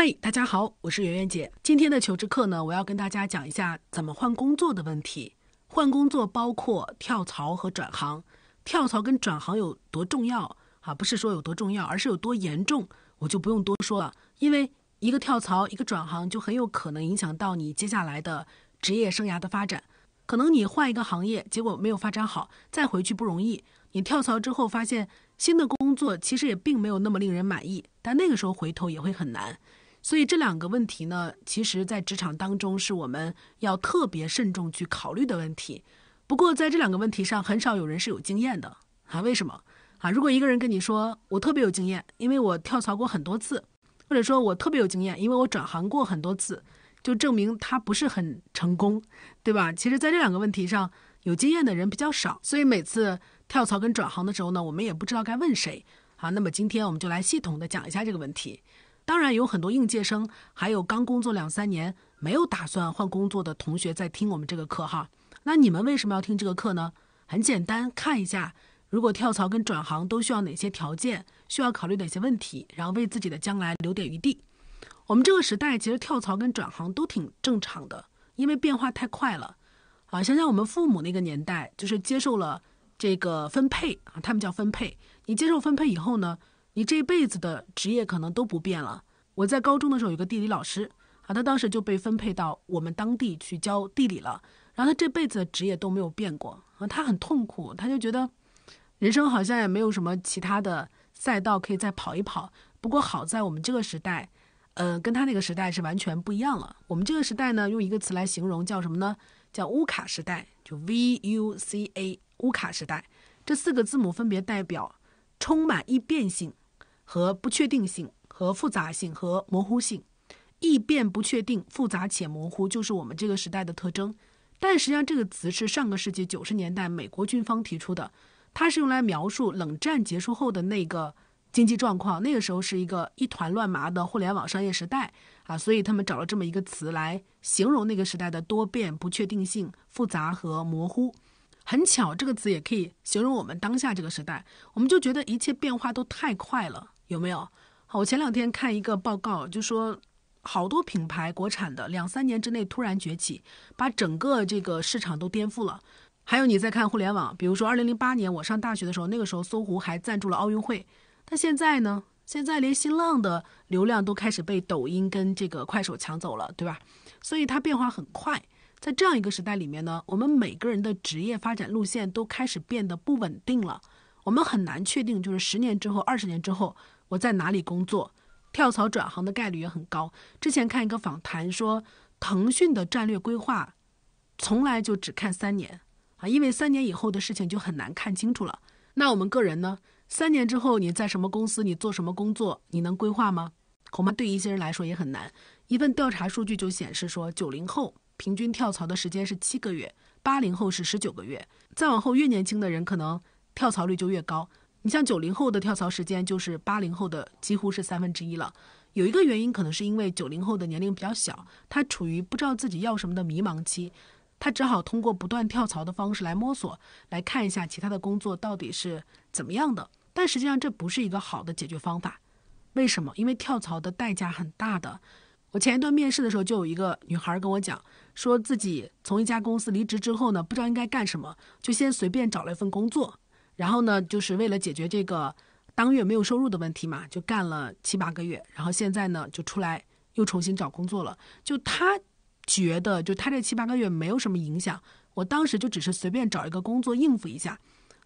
嗨，大家好，我是圆圆姐。今天的求职课呢，我要跟大家讲一下怎么换工作的问题。换工作包括跳槽和转行。跳槽跟转行有多重要啊？不是说有多重要，而是有多严重，我就不用多说了。因为一个跳槽，一个转行就很有可能影响到你接下来的职业生涯的发展。可能你换一个行业，结果没有发展好，再回去不容易。你跳槽之后发现新的工作其实也并没有那么令人满意，但那个时候回头也会很难。所以这两个问题呢，其实，在职场当中是我们要特别慎重去考虑的问题。不过，在这两个问题上，很少有人是有经验的啊。为什么啊？如果一个人跟你说我特别有经验，因为我跳槽过很多次，或者说我特别有经验，因为我转行过很多次，就证明他不是很成功，对吧？其实，在这两个问题上有经验的人比较少，所以每次跳槽跟转行的时候呢，我们也不知道该问谁啊。那么今天我们就来系统的讲一下这个问题。当然有很多应届生，还有刚工作两三年没有打算换工作的同学在听我们这个课哈。那你们为什么要听这个课呢？很简单，看一下如果跳槽跟转行都需要哪些条件，需要考虑哪些问题，然后为自己的将来留点余地。我们这个时代其实跳槽跟转行都挺正常的，因为变化太快了。啊，想想我们父母那个年代，就是接受了这个分配啊，他们叫分配。你接受分配以后呢？你这辈子的职业可能都不变了。我在高中的时候有个地理老师，啊，他当时就被分配到我们当地去教地理了。然后他这辈子的职业都没有变过，啊，他很痛苦，他就觉得人生好像也没有什么其他的赛道可以再跑一跑。不过好在我们这个时代，呃，跟他那个时代是完全不一样了。我们这个时代呢，用一个词来形容叫什么呢？叫乌卡时代，就 V U C a 乌卡时代。这四个字母分别代表充满易变性。和不确定性和复杂性和模糊性，易变、不确定、复杂且模糊，就是我们这个时代的特征。但实际上，这个词是上个世纪九十年代美国军方提出的，它是用来描述冷战结束后的那个经济状况。那个时候是一个一团乱麻的互联网商业时代啊，所以他们找了这么一个词来形容那个时代的多变、不确定性、复杂和模糊。很巧，这个词也可以形容我们当下这个时代。我们就觉得一切变化都太快了。有没有？好，我前两天看一个报告，就说好多品牌国产的两三年之内突然崛起，把整个这个市场都颠覆了。还有你在看互联网，比如说二零零八年我上大学的时候，那个时候搜狐还赞助了奥运会，但现在呢，现在连新浪的流量都开始被抖音跟这个快手抢走了，对吧？所以它变化很快。在这样一个时代里面呢，我们每个人的职业发展路线都开始变得不稳定了，我们很难确定就是十年之后、二十年之后。我在哪里工作？跳槽转行的概率也很高。之前看一个访谈说，腾讯的战略规划从来就只看三年啊，因为三年以后的事情就很难看清楚了。那我们个人呢？三年之后你在什么公司？你做什么工作？你能规划吗？恐怕对一些人来说也很难。一份调查数据就显示说，九零后平均跳槽的时间是七个月，八零后是十九个月，再往后越年轻的人可能跳槽率就越高。你像九零后的跳槽时间，就是八零后的几乎是三分之一了。有一个原因，可能是因为九零后的年龄比较小，他处于不知道自己要什么的迷茫期，他只好通过不断跳槽的方式来摸索，来看一下其他的工作到底是怎么样的。但实际上，这不是一个好的解决方法。为什么？因为跳槽的代价很大的。我前一段面试的时候，就有一个女孩跟我讲，说自己从一家公司离职之后呢，不知道应该干什么，就先随便找了一份工作。然后呢，就是为了解决这个当月没有收入的问题嘛，就干了七八个月。然后现在呢，就出来又重新找工作了。就他觉得，就他这七八个月没有什么影响。我当时就只是随便找一个工作应付一下，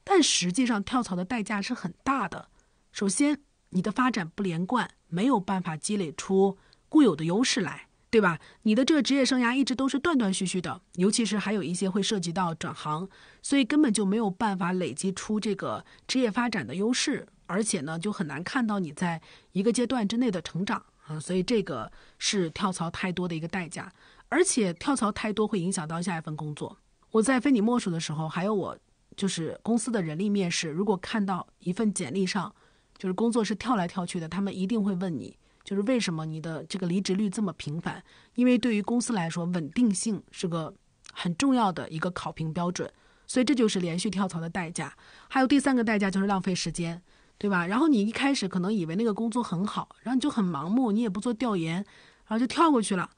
但实际上跳槽的代价是很大的。首先，你的发展不连贯，没有办法积累出固有的优势来。对吧？你的这个职业生涯一直都是断断续续的，尤其是还有一些会涉及到转行，所以根本就没有办法累积出这个职业发展的优势，而且呢，就很难看到你在一个阶段之内的成长啊。所以这个是跳槽太多的一个代价，而且跳槽太多会影响到下一份工作。我在非你莫属的时候，还有我就是公司的人力面试，如果看到一份简历上就是工作是跳来跳去的，他们一定会问你。就是为什么你的这个离职率这么频繁？因为对于公司来说，稳定性是个很重要的一个考评标准，所以这就是连续跳槽的代价。还有第三个代价就是浪费时间，对吧？然后你一开始可能以为那个工作很好，然后你就很盲目，你也不做调研，然后就跳过去了。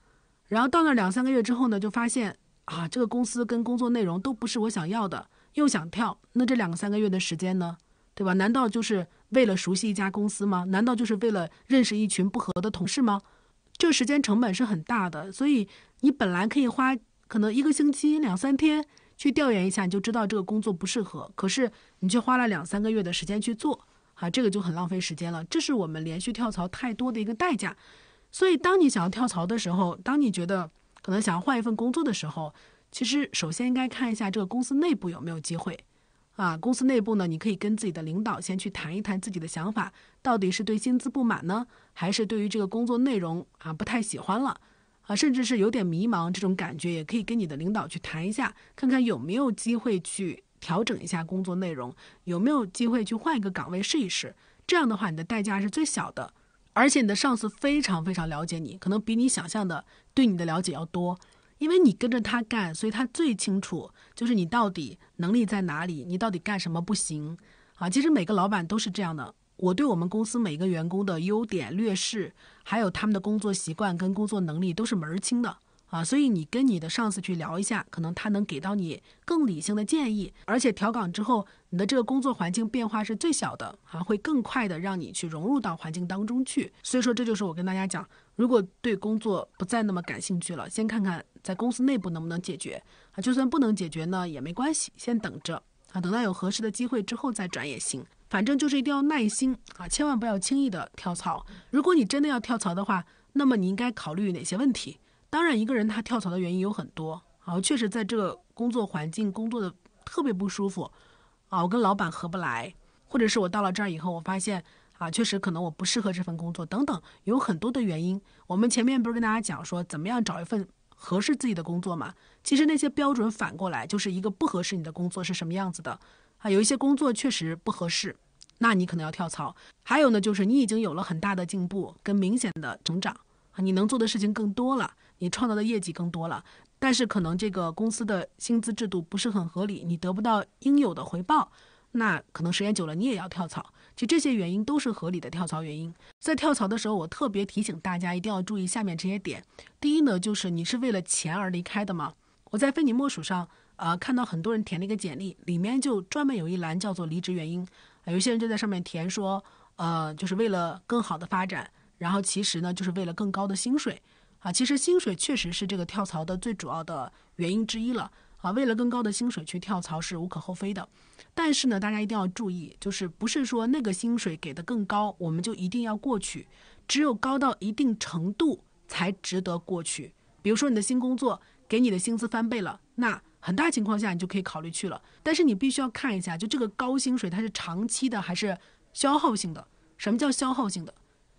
然后到那两三个月之后呢，就发现啊，这个公司跟工作内容都不是我想要的，又想跳。那这两三个月的时间呢？对吧？难道就是为了熟悉一家公司吗？难道就是为了认识一群不和的同事吗？这个时间成本是很大的，所以你本来可以花可能一个星期两三天去调研一下，你就知道这个工作不适合。可是你却花了两三个月的时间去做，啊，这个就很浪费时间了。这是我们连续跳槽太多的一个代价。所以，当你想要跳槽的时候，当你觉得可能想要换一份工作的时候，其实首先应该看一下这个公司内部有没有机会。啊，公司内部呢，你可以跟自己的领导先去谈一谈自己的想法，到底是对薪资不满呢，还是对于这个工作内容啊不太喜欢了，啊，甚至是有点迷茫这种感觉，也可以跟你的领导去谈一下，看看有没有机会去调整一下工作内容，有没有机会去换一个岗位试一试。这样的话，你的代价是最小的，而且你的上司非常非常了解你，可能比你想象的对你的了解要多。因为你跟着他干，所以他最清楚，就是你到底能力在哪里，你到底干什么不行，啊，其实每个老板都是这样的。我对我们公司每一个员工的优点、劣势，还有他们的工作习惯跟工作能力，都是门儿清的。啊，所以你跟你的上司去聊一下，可能他能给到你更理性的建议。而且调岗之后，你的这个工作环境变化是最小的，啊，会更快的让你去融入到环境当中去。所以说，这就是我跟大家讲，如果对工作不再那么感兴趣了，先看看在公司内部能不能解决。啊，就算不能解决呢，也没关系，先等着，啊，等到有合适的机会之后再转也行。反正就是一定要耐心，啊，千万不要轻易的跳槽。如果你真的要跳槽的话，那么你应该考虑哪些问题？当然，一个人他跳槽的原因有很多。啊，确实在这个工作环境工作的特别不舒服，啊，我跟老板合不来，或者是我到了这儿以后，我发现啊，确实可能我不适合这份工作，等等，有很多的原因。我们前面不是跟大家讲说怎么样找一份合适自己的工作嘛？其实那些标准反过来就是一个不合适你的工作是什么样子的。啊，有一些工作确实不合适，那你可能要跳槽。还有呢，就是你已经有了很大的进步跟明显的成长，啊，你能做的事情更多了。你创造的业绩更多了，但是可能这个公司的薪资制度不是很合理，你得不到应有的回报，那可能时间久了你也要跳槽。其实这些原因都是合理的跳槽原因。在跳槽的时候，我特别提醒大家一定要注意下面这些点。第一呢，就是你是为了钱而离开的吗？我在“非你莫属”上啊看到很多人填了一个简历，里面就专门有一栏叫做离职原因。有些人就在上面填说，呃，就是为了更好的发展，然后其实呢，就是为了更高的薪水。啊，其实薪水确实是这个跳槽的最主要的原因之一了。啊，为了更高的薪水去跳槽是无可厚非的，但是呢，大家一定要注意，就是不是说那个薪水给的更高，我们就一定要过去，只有高到一定程度才值得过去。比如说你的新工作给你的薪资翻倍了，那很大情况下你就可以考虑去了。但是你必须要看一下，就这个高薪水它是长期的还是消耗性的？什么叫消耗性的？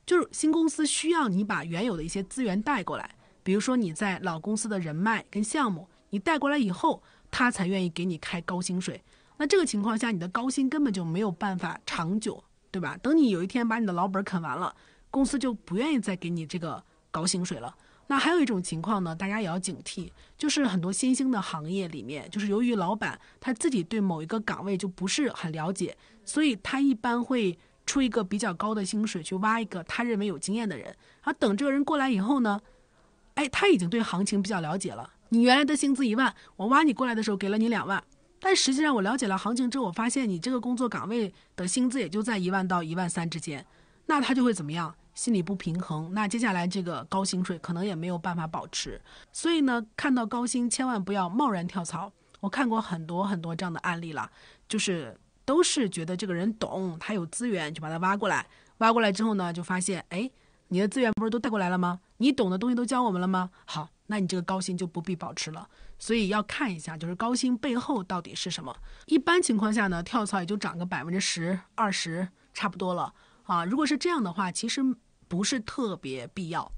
就是新公司需要你把原有的一些资源带过来，比如说你在老公司的人脉跟项目，你带过来以后，他才愿意给你开高薪水。那这个情况下，你的高薪根本就没有办法长久，对吧？等你有一天把你的老本啃完了，公司就不愿意再给你这个高薪水了。那还有一种情况呢，大家也要警惕，就是很多新兴的行业里面，就是由于老板他自己对某一个岗位就不是很了解，所以他一般会。出一个比较高的薪水去挖一个他认为有经验的人，然后等这个人过来以后呢，哎，他已经对行情比较了解了。你原来的薪资一万，我挖你过来的时候给了你两万，但实际上我了解了行情之后，我发现你这个工作岗位的薪资也就在一万到一万三之间，那他就会怎么样？心里不平衡。那接下来这个高薪水可能也没有办法保持。所以呢，看到高薪千万不要贸然跳槽。我看过很多很多这样的案例了，就是。都是觉得这个人懂，他有资源，就把他挖过来。挖过来之后呢，就发现，哎，你的资源不是都带过来了吗？你懂的东西都教我们了吗？好，那你这个高薪就不必保持了。所以要看一下，就是高薪背后到底是什么。一般情况下呢，跳槽也就涨个百分之十、二十，差不多了啊。如果是这样的话，其实不是特别必要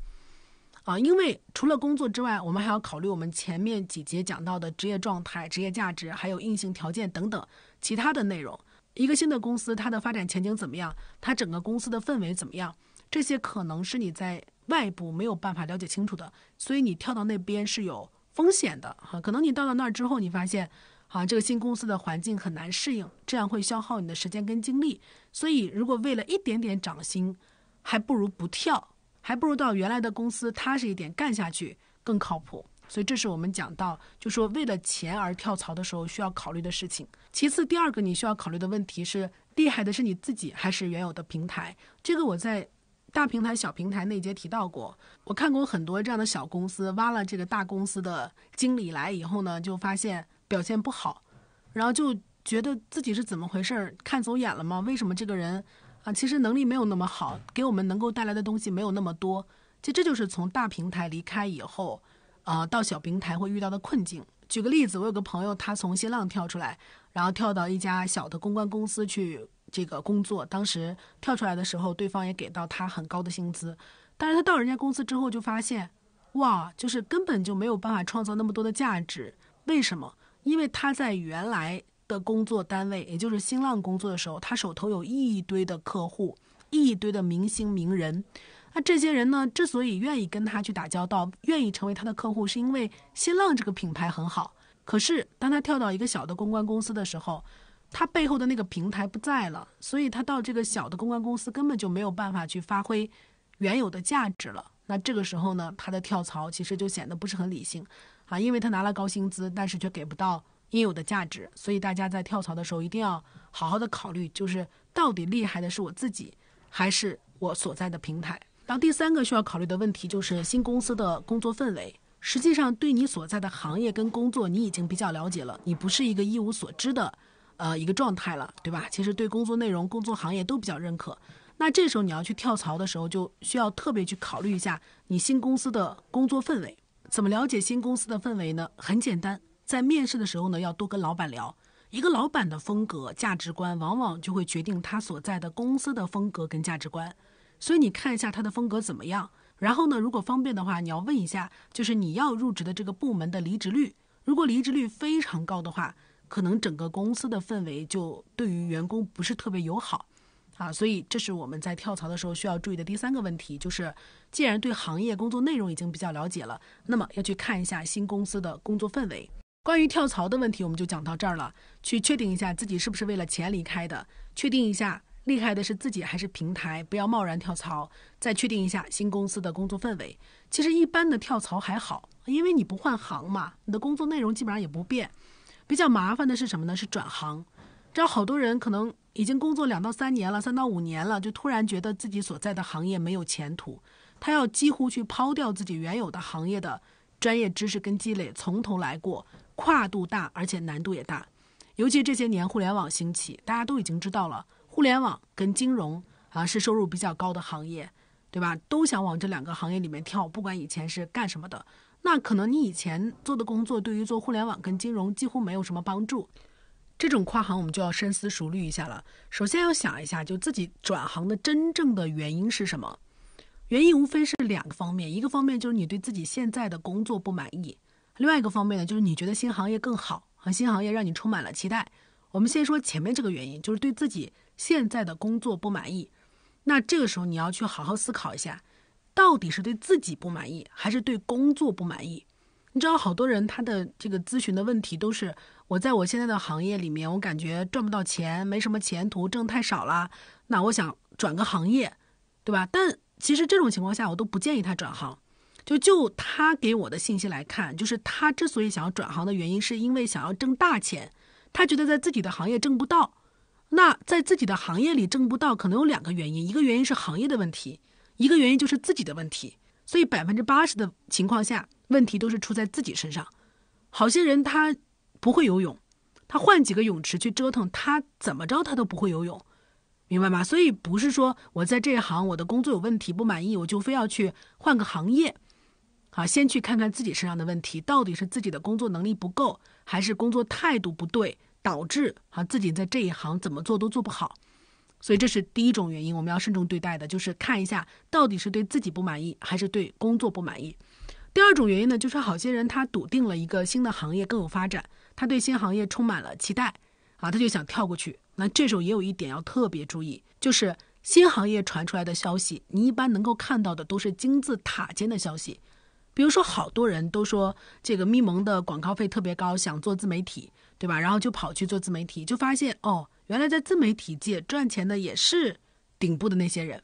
啊。因为除了工作之外，我们还要考虑我们前面几节讲到的职业状态、职业价值，还有硬性条件等等。其他的内容，一个新的公司它的发展前景怎么样？它整个公司的氛围怎么样？这些可能是你在外部没有办法了解清楚的，所以你跳到那边是有风险的哈。可能你到了那儿之后，你发现，啊，这个新公司的环境很难适应，这样会消耗你的时间跟精力。所以，如果为了一点点涨薪，还不如不跳，还不如到原来的公司踏实一点干下去更靠谱。所以这是我们讲到，就说为了钱而跳槽的时候需要考虑的事情。其次，第二个你需要考虑的问题是：厉害的是你自己还是原有的平台？这个我在大平台、小平台那节提到过。我看过很多这样的小公司挖了这个大公司的经理来以后呢，就发现表现不好，然后就觉得自己是怎么回事？儿？看走眼了吗？为什么这个人啊，其实能力没有那么好，给我们能够带来的东西没有那么多？其实这就是从大平台离开以后。呃，到小平台会遇到的困境。举个例子，我有个朋友，他从新浪跳出来，然后跳到一家小的公关公司去这个工作。当时跳出来的时候，对方也给到他很高的薪资，但是他到人家公司之后就发现，哇，就是根本就没有办法创造那么多的价值。为什么？因为他在原来的工作单位，也就是新浪工作的时候，他手头有一堆的客户，一堆的明星名人。那这些人呢，之所以愿意跟他去打交道，愿意成为他的客户，是因为新浪这个品牌很好。可是当他跳到一个小的公关公司的时候，他背后的那个平台不在了，所以他到这个小的公关公司根本就没有办法去发挥原有的价值了。那这个时候呢，他的跳槽其实就显得不是很理性，啊，因为他拿了高薪资，但是却给不到应有的价值。所以大家在跳槽的时候一定要好好的考虑，就是到底厉害的是我自己，还是我所在的平台。然后第三个需要考虑的问题就是新公司的工作氛围。实际上，对你所在的行业跟工作，你已经比较了解了，你不是一个一无所知的，呃，一个状态了，对吧？其实对工作内容、工作行业都比较认可。那这时候你要去跳槽的时候，就需要特别去考虑一下你新公司的工作氛围。怎么了解新公司的氛围呢？很简单，在面试的时候呢，要多跟老板聊。一个老板的风格、价值观，往往就会决定他所在的公司的风格跟价值观。所以你看一下他的风格怎么样，然后呢，如果方便的话，你要问一下，就是你要入职的这个部门的离职率，如果离职率非常高的话，可能整个公司的氛围就对于员工不是特别友好，啊，所以这是我们在跳槽的时候需要注意的第三个问题，就是既然对行业工作内容已经比较了解了，那么要去看一下新公司的工作氛围。关于跳槽的问题，我们就讲到这儿了，去确定一下自己是不是为了钱离开的，确定一下。厉害的是自己还是平台？不要贸然跳槽，再确定一下新公司的工作氛围。其实一般的跳槽还好，因为你不换行嘛，你的工作内容基本上也不变。比较麻烦的是什么呢？是转行。这道好多人可能已经工作两到三年了，三到五年了，就突然觉得自己所在的行业没有前途，他要几乎去抛掉自己原有的行业的专业知识跟积累，从头来过，跨度大，而且难度也大。尤其这些年互联网兴起，大家都已经知道了。互联网跟金融啊是收入比较高的行业，对吧？都想往这两个行业里面跳，不管以前是干什么的，那可能你以前做的工作对于做互联网跟金融几乎没有什么帮助。这种跨行我们就要深思熟虑一下了。首先要想一下，就自己转行的真正的原因是什么？原因无非是两个方面，一个方面就是你对自己现在的工作不满意，另外一个方面呢就是你觉得新行业更好，新行业让你充满了期待。我们先说前面这个原因，就是对自己现在的工作不满意。那这个时候你要去好好思考一下，到底是对自己不满意，还是对工作不满意？你知道，好多人他的这个咨询的问题都是：我在我现在的行业里面，我感觉赚不到钱，没什么前途，挣太少了。那我想转个行业，对吧？但其实这种情况下，我都不建议他转行。就就他给我的信息来看，就是他之所以想要转行的原因，是因为想要挣大钱。他觉得在自己的行业挣不到，那在自己的行业里挣不到，可能有两个原因，一个原因是行业的问题，一个原因就是自己的问题。所以百分之八十的情况下，问题都是出在自己身上。好些人他不会游泳，他换几个泳池去折腾，他怎么着他都不会游泳，明白吗？所以不是说我在这一行我的工作有问题不满意，我就非要去换个行业。好，先去看看自己身上的问题到底是自己的工作能力不够，还是工作态度不对。导致啊自己在这一行怎么做都做不好，所以这是第一种原因，我们要慎重对待的，就是看一下到底是对自己不满意还是对工作不满意。第二种原因呢，就是好些人他笃定了一个新的行业更有发展，他对新行业充满了期待啊，他就想跳过去。那这时候也有一点要特别注意，就是新行业传出来的消息，你一般能够看到的都是金字塔尖的消息。比如说，好多人都说这个咪蒙的广告费特别高，想做自媒体，对吧？然后就跑去做自媒体，就发现哦，原来在自媒体界赚钱的也是顶部的那些人。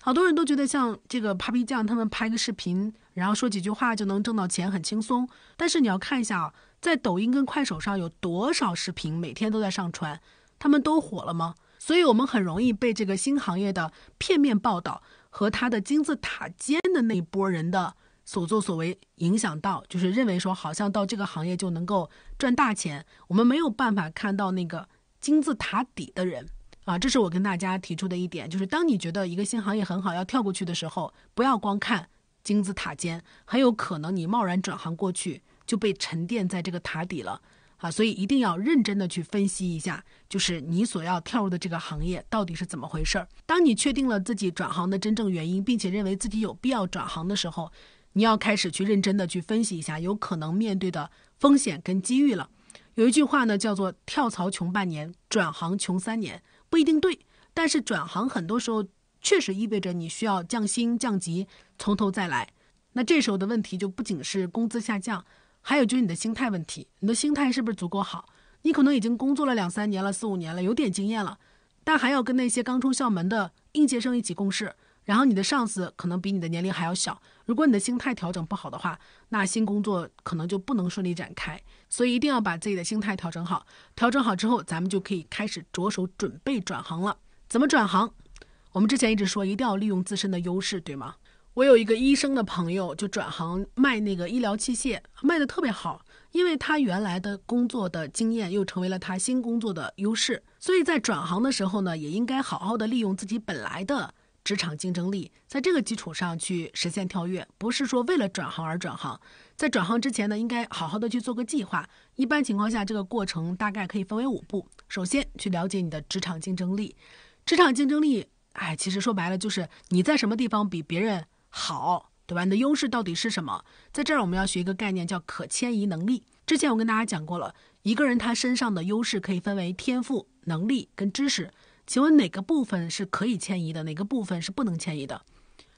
好多人都觉得像这个 Papi 酱他们拍个视频，然后说几句话就能挣到钱，很轻松。但是你要看一下啊，在抖音跟快手上有多少视频每天都在上传，他们都火了吗？所以我们很容易被这个新行业的片面报道和他的金字塔尖的那一波人的。所作所为影响到，就是认为说好像到这个行业就能够赚大钱，我们没有办法看到那个金字塔底的人啊，这是我跟大家提出的一点，就是当你觉得一个新行业很好要跳过去的时候，不要光看金字塔尖，很有可能你贸然转行过去就被沉淀在这个塔底了啊，所以一定要认真的去分析一下，就是你所要跳入的这个行业到底是怎么回事儿。当你确定了自己转行的真正原因，并且认为自己有必要转行的时候。你要开始去认真的去分析一下，有可能面对的风险跟机遇了。有一句话呢，叫做“跳槽穷半年，转行穷三年”，不一定对，但是转行很多时候确实意味着你需要降薪降级，从头再来。那这时候的问题就不仅是工资下降，还有就是你的心态问题。你的心态是不是足够好？你可能已经工作了两三年了，四五年了，有点经验了，但还要跟那些刚出校门的应届生一起共事，然后你的上司可能比你的年龄还要小。如果你的心态调整不好的话，那新工作可能就不能顺利展开。所以一定要把自己的心态调整好，调整好之后，咱们就可以开始着手准备转行了。怎么转行？我们之前一直说，一定要利用自身的优势，对吗？我有一个医生的朋友，就转行卖那个医疗器械，卖的特别好，因为他原来的工作的经验又成为了他新工作的优势。所以在转行的时候呢，也应该好好的利用自己本来的。职场竞争力，在这个基础上去实现跳跃，不是说为了转行而转行。在转行之前呢，应该好好的去做个计划。一般情况下，这个过程大概可以分为五步：首先，去了解你的职场竞争力。职场竞争力，哎，其实说白了就是你在什么地方比别人好，对吧？你的优势到底是什么？在这儿，我们要学一个概念，叫可迁移能力。之前我跟大家讲过了，一个人他身上的优势可以分为天赋、能力跟知识。请问哪个部分是可以迁移的，哪个部分是不能迁移的？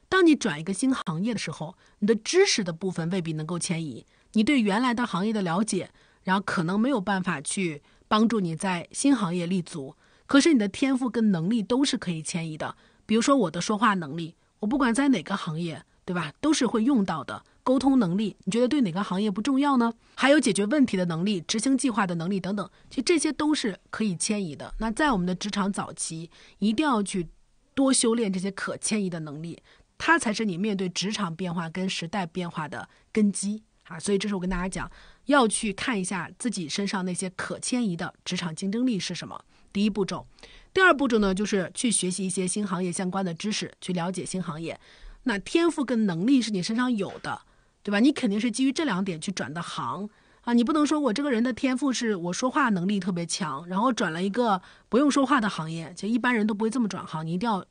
当你转一个新行业的时候，你的知识的部分未必能够迁移，你对原来的行业的了解，然后可能没有办法去帮助你在新行业立足。可是你的天赋跟能力都是可以迁移的。比如说我的说话能力，我不管在哪个行业，对吧，都是会用到的。沟通能力，你觉得对哪个行业不重要呢？还有解决问题的能力、执行计划的能力等等，其实这些都是可以迁移的。那在我们的职场早期，一定要去多修炼这些可迁移的能力，它才是你面对职场变化跟时代变化的根基啊！所以这是我跟大家讲，要去看一下自己身上那些可迁移的职场竞争力是什么。第一步骤，第二步骤呢，就是去学习一些新行业相关的知识，去了解新行业。那天赋跟能力是你身上有的。对吧？你肯定是基于这两点去转的行啊！你不能说我这个人的天赋是我说话能力特别强，然后转了一个不用说话的行业，其实一般人都不会这么转行。你一定要，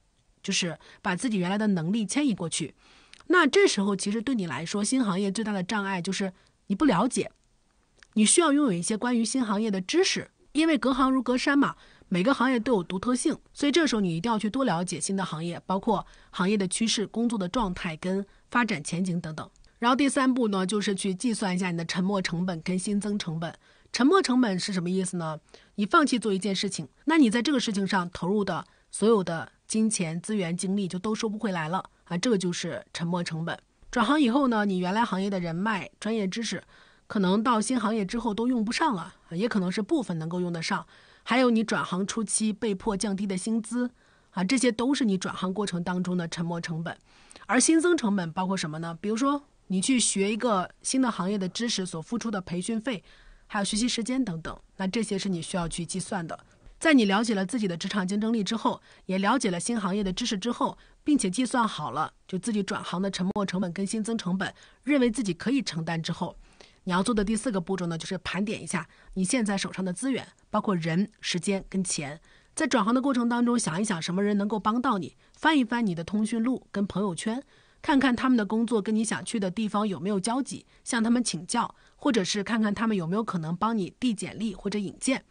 就是把自己原来的能力迁移过去。那这时候其实对你来说，新行业最大的障碍就是你不了解，你需要拥有一些关于新行业的知识，因为隔行如隔山嘛，每个行业都有独特性，所以这时候你一定要去多了解新的行业，包括行业的趋势、工作的状态跟发展前景等等。然后第三步呢，就是去计算一下你的沉没成本跟新增成本。沉没成本是什么意思呢？你放弃做一件事情，那你在这个事情上投入的所有的金钱、资源、精力就都收不回来了啊，这个就是沉没成本。转行以后呢，你原来行业的人脉、专业知识，可能到新行业之后都用不上了，也可能是部分能够用得上。还有你转行初期被迫降低的薪资啊，这些都是你转行过程当中的沉没成本。而新增成本包括什么呢？比如说。你去学一个新的行业的知识所付出的培训费，还有学习时间等等，那这些是你需要去计算的。在你了解了自己的职场竞争力之后，也了解了新行业的知识之后，并且计算好了就自己转行的沉没成本跟新增成本，认为自己可以承担之后，你要做的第四个步骤呢，就是盘点一下你现在手上的资源，包括人、时间跟钱。在转行的过程当中，想一想什么人能够帮到你，翻一翻你的通讯录跟朋友圈。看看他们的工作跟你想去的地方有没有交集，向他们请教，或者是看看他们有没有可能帮你递简历或者引荐。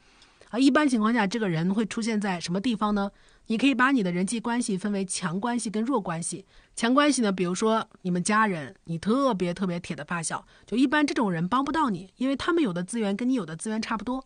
啊，一般情况下，这个人会出现在什么地方呢？你可以把你的人际关系分为强关系跟弱关系。强关系呢，比如说你们家人，你特别特别铁的发小，就一般这种人帮不到你，因为他们有的资源跟你有的资源差不多。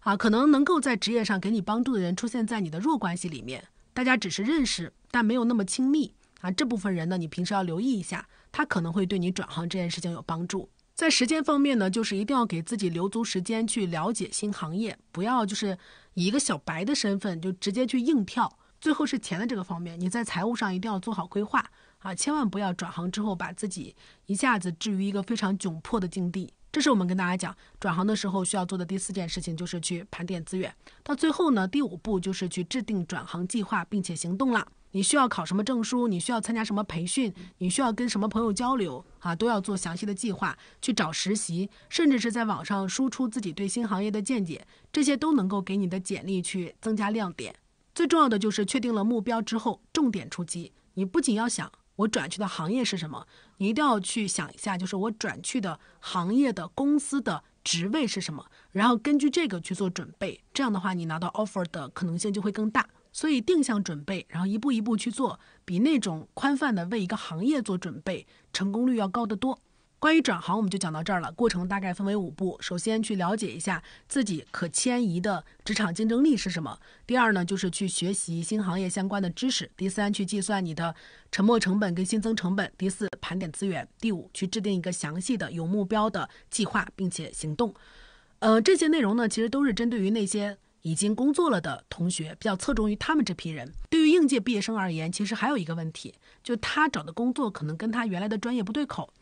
啊，可能能够在职业上给你帮助的人，出现在你的弱关系里面，大家只是认识，但没有那么亲密。啊，这部分人呢，你平时要留意一下，他可能会对你转行这件事情有帮助。在时间方面呢，就是一定要给自己留足时间去了解新行业，不要就是以一个小白的身份就直接去硬跳。最后是钱的这个方面，你在财务上一定要做好规划啊，千万不要转行之后把自己一下子置于一个非常窘迫的境地。这是我们跟大家讲转行的时候需要做的第四件事情，就是去盘点资源。到最后呢，第五步就是去制定转行计划，并且行动了。你需要考什么证书？你需要参加什么培训？你需要跟什么朋友交流？啊，都要做详细的计划，去找实习，甚至是在网上输出自己对新行业的见解，这些都能够给你的简历去增加亮点。最重要的就是确定了目标之后，重点出击。你不仅要想我转去的行业是什么，你一定要去想一下，就是我转去的行业的公司的职位是什么，然后根据这个去做准备。这样的话，你拿到 offer 的可能性就会更大。所以定向准备，然后一步一步去做，比那种宽泛的为一个行业做准备，成功率要高得多。关于转行，我们就讲到这儿了。过程大概分为五步：首先去了解一下自己可迁移的职场竞争力是什么；第二呢，就是去学习新行业相关的知识；第三，去计算你的沉没成本跟新增成本；第四，盘点资源；第五，去制定一个详细的、有目标的计划，并且行动。呃，这些内容呢，其实都是针对于那些。已经工作了的同学，比较侧重于他们这批人。对于应届毕业生而言，其实还有一个问题，就他找的工作可能跟他原来的专业不对口。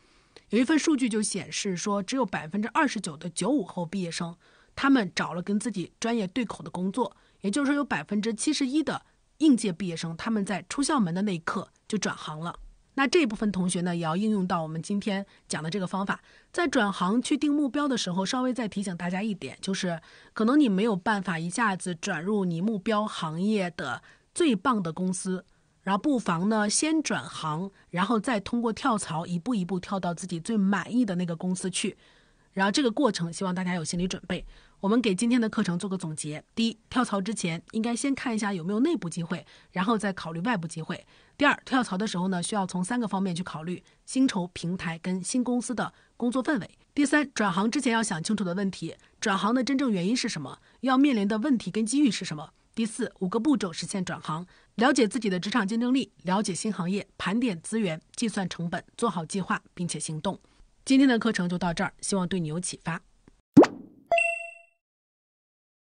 有一份数据就显示说，只有百分之二十九的九五后毕业生，他们找了跟自己专业对口的工作。也就是说，有百分之七十一的应届毕业生，他们在出校门的那一刻就转行了。那这部分同学呢，也要应用到我们今天讲的这个方法，在转行去定目标的时候，稍微再提醒大家一点，就是可能你没有办法一下子转入你目标行业的最棒的公司，然后不妨呢先转行，然后再通过跳槽一步一步跳到自己最满意的那个公司去，然后这个过程希望大家有心理准备。我们给今天的课程做个总结：第一，跳槽之前应该先看一下有没有内部机会，然后再考虑外部机会。第二，跳槽的时候呢，需要从三个方面去考虑：薪酬、平台跟新公司的工作氛围。第三，转行之前要想清楚的问题：转行的真正原因是什么？要面临的问题跟机遇是什么？第四，五个步骤实现转行：了解自己的职场竞争力，了解新行业，盘点资源，计算成本，做好计划，并且行动。今天的课程就到这儿，希望对你有启发。